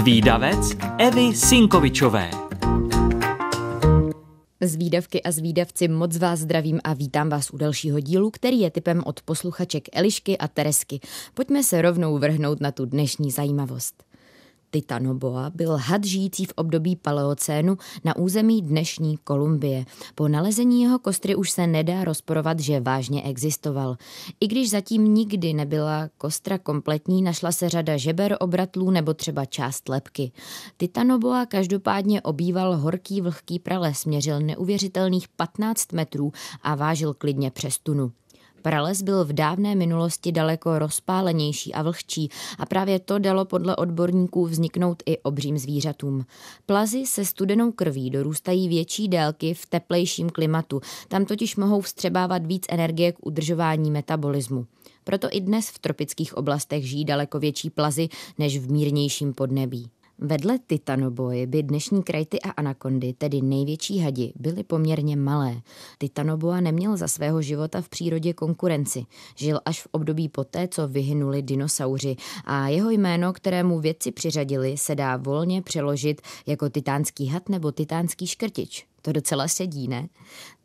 Zvídavec Evy Sinkovičové. Zvídavky a zvídavci, moc vás zdravím a vítám vás u dalšího dílu, který je typem od posluchaček Elišky a Teresky. Pojďme se rovnou vrhnout na tu dnešní zajímavost titanoboa byl had žijící v období paleocénu na území dnešní Kolumbie. Po nalezení jeho kostry už se nedá rozporovat, že vážně existoval. I když zatím nikdy nebyla kostra kompletní, našla se řada žeber, obratlů nebo třeba část lepky. Titanoboa každopádně obýval horký vlhký prales, měřil neuvěřitelných 15 metrů a vážil klidně přes tunu. Prales byl v dávné minulosti daleko rozpálenější a vlhčí a právě to dalo podle odborníků vzniknout i obřím zvířatům. Plazy se studenou krví dorůstají větší délky v teplejším klimatu, tam totiž mohou vstřebávat víc energie k udržování metabolismu. Proto i dnes v tropických oblastech žijí daleko větší plazy než v mírnějším podnebí. Vedle titanoboje by dnešní krajty a anakondy, tedy největší hadi, byly poměrně malé. Titanoboa neměl za svého života v přírodě konkurenci. Žil až v období poté, co vyhynuli dinosauři a jeho jméno, kterému vědci přiřadili, se dá volně přeložit jako titánský had nebo titánský škrtič. To docela sedí, ne?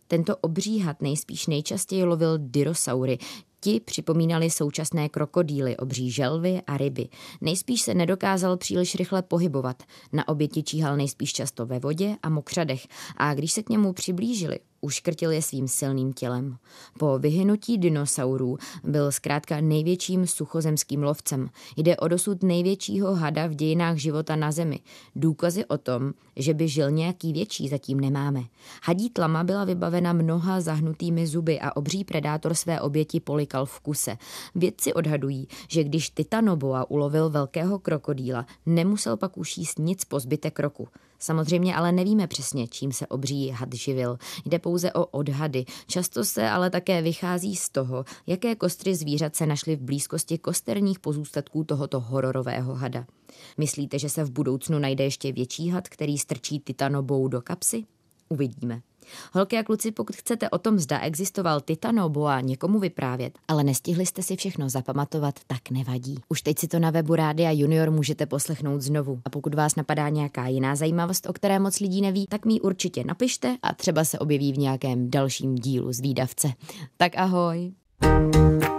Tento obří had nejspíš nejčastěji lovil dyrosaury, Ti připomínali současné krokodýly, obří želvy a ryby. Nejspíš se nedokázal příliš rychle pohybovat. Na oběti číhal nejspíš často ve vodě a mokřadech a když se k němu přiblížili, uškrtil je svým silným tělem. Po vyhynutí dinosaurů byl zkrátka největším suchozemským lovcem. Jde o dosud největšího hada v dějinách života na Zemi. Důkazy o tom, že by žil nějaký větší, zatím nemáme. Hadí tlama byla vybavena mnoha zahnutými zuby a obří predátor své oběti polikal získal v kuse. Vědci odhadují, že když Titanoboa ulovil velkého krokodýla, nemusel pak už jíst nic po zbytek roku. Samozřejmě ale nevíme přesně, čím se obří had živil. Jde pouze o odhady. Často se ale také vychází z toho, jaké kostry zvířat se našly v blízkosti kosterních pozůstatků tohoto hororového hada. Myslíte, že se v budoucnu najde ještě větší had, který strčí titanobou do kapsy? Uvidíme. Holky a kluci, pokud chcete o tom, zda existoval Titanoboa někomu vyprávět, ale nestihli jste si všechno zapamatovat, tak nevadí. Už teď si to na webu Rádia Junior můžete poslechnout znovu. A pokud vás napadá nějaká jiná zajímavost, o které moc lidí neví, tak mi určitě napište a třeba se objeví v nějakém dalším dílu z Výdavce. Tak ahoj! thank you